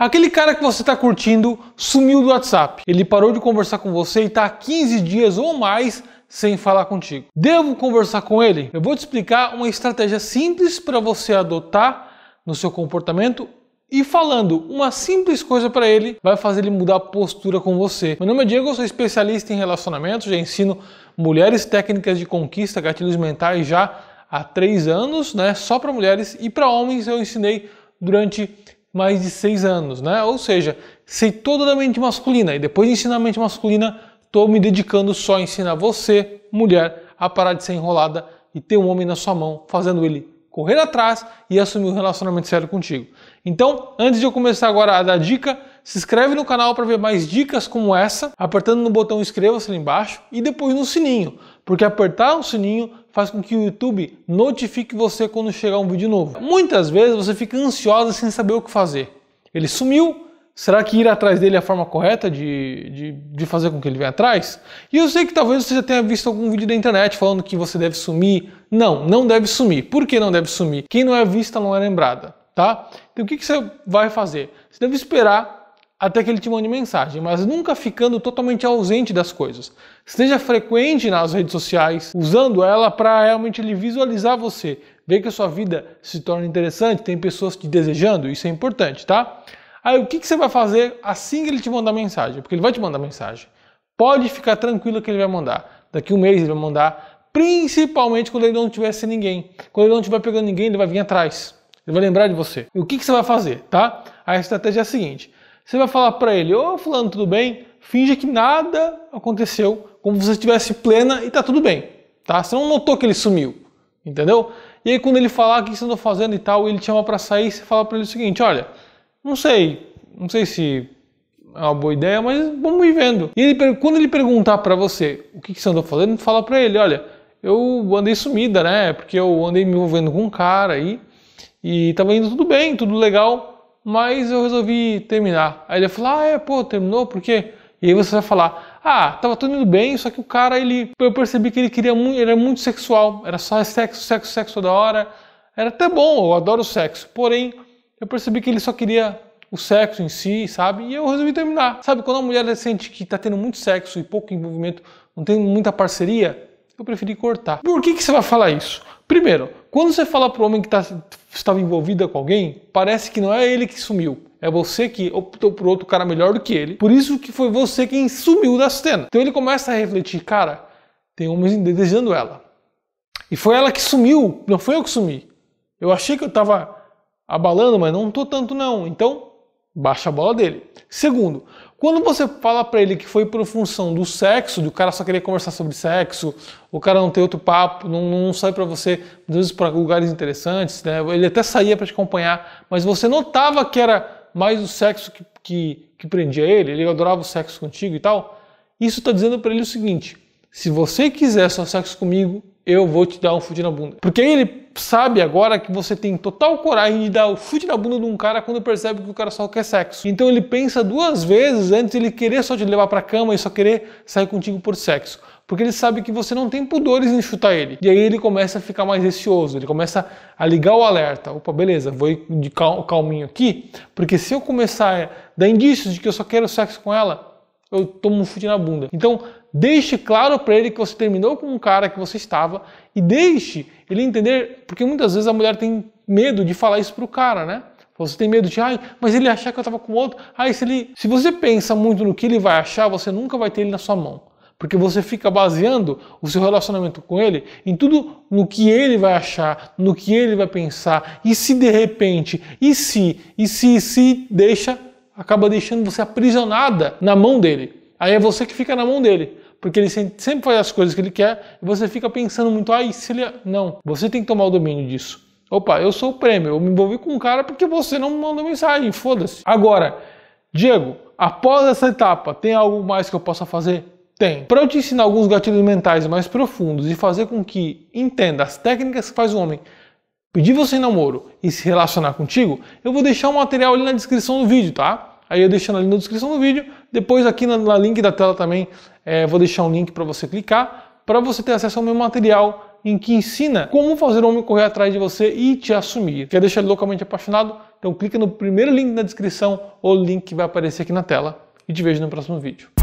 Aquele cara que você está curtindo sumiu do WhatsApp. Ele parou de conversar com você e está há 15 dias ou mais sem falar contigo. Devo conversar com ele? Eu vou te explicar uma estratégia simples para você adotar no seu comportamento e falando uma simples coisa para ele vai fazer ele mudar a postura com você. Meu nome é Diego, eu sou especialista em relacionamentos, já ensino mulheres técnicas de conquista, gatilhos mentais já há três anos, né? Só para mulheres e para homens eu ensinei durante mais de seis anos, né? Ou seja, sei toda a mente masculina e depois de ensinar a mente masculina, estou me dedicando só a ensinar você, mulher, a parar de ser enrolada e ter um homem na sua mão, fazendo ele correr atrás e assumir um relacionamento sério contigo. Então, antes de eu começar agora a dar dica, se inscreve no canal para ver mais dicas como essa, apertando no botão inscreva-se ali embaixo e depois no sininho, porque apertar o sininho faz com que o YouTube notifique você quando chegar um vídeo novo. Muitas vezes você fica ansiosa sem saber o que fazer. Ele sumiu, será que ir atrás dele é a forma correta de, de, de fazer com que ele venha atrás? E eu sei que talvez você já tenha visto algum vídeo da internet falando que você deve sumir. Não, não deve sumir. Por que não deve sumir? Quem não é vista não é lembrada, tá? Então o que, que você vai fazer? Você deve esperar até que ele te mande mensagem, mas nunca ficando totalmente ausente das coisas. Esteja frequente nas redes sociais, usando ela para realmente ele visualizar você, ver que a sua vida se torna interessante, tem pessoas te desejando, isso é importante, tá? Aí o que, que você vai fazer assim que ele te mandar mensagem? Porque ele vai te mandar mensagem. Pode ficar tranquilo que ele vai mandar. Daqui um mês ele vai mandar, principalmente quando ele não tiver sem ninguém. Quando ele não tiver pegando ninguém, ele vai vir atrás. Ele vai lembrar de você. E o que, que você vai fazer, tá? A estratégia é a seguinte você vai falar para ele: Ô, oh, Fulano, tudo bem? Finge que nada aconteceu, como se você estivesse plena e tá tudo bem, tá? Você não notou que ele sumiu, entendeu? E aí, quando ele falar o que você andou fazendo e tal, ele te chama para sair, você fala para ele o seguinte: Olha, não sei, não sei se é uma boa ideia, mas vamos ir vendo. E ele, quando ele perguntar para você o que, você andou fazendo, fala para ele: Olha, eu andei sumida, né? Porque eu andei me envolvendo com um cara aí e tava indo tudo bem, tudo legal mas eu resolvi terminar. Aí ele falou, ah, é, pô, terminou, por quê? E aí você vai falar, ah, tava tudo indo bem, só que o cara, ele, eu percebi que ele queria muito, ele era é muito sexual, era só sexo, sexo, sexo toda hora. Era até bom, eu adoro sexo, porém, eu percebi que ele só queria o sexo em si, sabe? E eu resolvi terminar. Sabe, quando a mulher sente que está tendo muito sexo e pouco envolvimento, não tem muita parceria, eu preferi cortar. Por que, que você vai falar isso? Primeiro, quando você fala para o homem que tá, estava envolvida com alguém, parece que não é ele que sumiu. É você que optou por outro cara melhor do que ele. Por isso que foi você quem sumiu da cena. Então ele começa a refletir, cara, tem homens desejando ela. E foi ela que sumiu, não foi eu que sumi. Eu achei que eu estava abalando, mas não tô tanto não. Então, baixa a bola dele. Segundo, quando você fala para ele que foi por função do sexo, do cara só querer conversar sobre sexo, o cara não tem outro papo, não, não sai para você, às vezes para lugares interessantes, né? Ele até saía para te acompanhar, mas você notava que era mais o sexo que, que, que prendia ele, ele adorava o sexo contigo e tal. Isso está dizendo para ele o seguinte: se você quiser só sexo comigo, eu vou te dar um fute na bunda. Porque ele sabe agora que você tem total coragem de dar o fute na bunda de um cara quando percebe que o cara só quer sexo. Então ele pensa duas vezes antes de ele querer só te levar para cama e só querer sair contigo por sexo. Porque ele sabe que você não tem pudores em chutar ele. E aí ele começa a ficar mais receoso, ele começa a ligar o alerta. Opa, beleza, vou ir de calminho aqui, porque se eu começar a dar indícios de que eu só quero sexo com ela, eu tomo um chute na bunda. Então, deixe claro para ele que você terminou com um cara que você estava e deixe ele entender, porque muitas vezes a mulher tem medo de falar isso para o cara, né? Você tem medo de, ai, mas ele achar que eu estava com outro. Ai, se ele, se você pensa muito no que ele vai achar, você nunca vai ter ele na sua mão. Porque você fica baseando o seu relacionamento com ele em tudo no que ele vai achar, no que ele vai pensar. E se de repente, e se, e se, e se deixa acaba deixando você aprisionada na mão dele. Aí é você que fica na mão dele, porque ele sempre faz as coisas que ele quer e você fica pensando muito, ai, ah, se ele. Não, você tem que tomar o domínio disso. Opa, eu sou o prêmio, eu me envolvi com um cara porque você não me mandou mensagem, foda-se. Agora, Diego, após essa etapa, tem algo mais que eu possa fazer? Tem. Para eu te ensinar alguns gatilhos mentais mais profundos e fazer com que entenda as técnicas que faz o homem pedir você em namoro e se relacionar contigo, eu vou deixar o material ali na descrição do vídeo, tá? Aí eu deixando ali na descrição do vídeo. Depois aqui na, na link da tela também é, vou deixar um link para você clicar, para você ter acesso ao meu material em que ensina como fazer o homem correr atrás de você e te assumir. Quer deixar ele localmente apaixonado? Então clica no primeiro link na descrição ou link que vai aparecer aqui na tela. E te vejo no próximo vídeo.